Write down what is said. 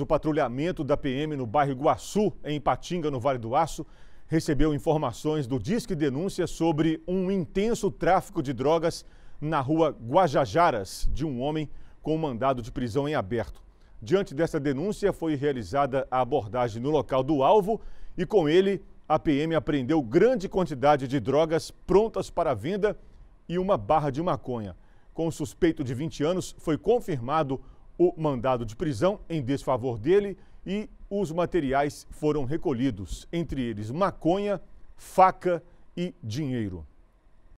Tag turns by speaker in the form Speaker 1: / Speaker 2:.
Speaker 1: o patrulhamento da PM no bairro Iguaçu, em Patinga, no Vale do Aço, recebeu informações do Disque Denúncia sobre um intenso tráfico de drogas na rua Guajajaras, de um homem com mandado de prisão em aberto. Diante dessa denúncia, foi realizada a abordagem no local do alvo e, com ele, a PM apreendeu grande quantidade de drogas prontas para venda e uma barra de maconha. Com o suspeito de 20 anos, foi confirmado o mandado de prisão em desfavor dele e os materiais foram recolhidos, entre eles maconha, faca e dinheiro.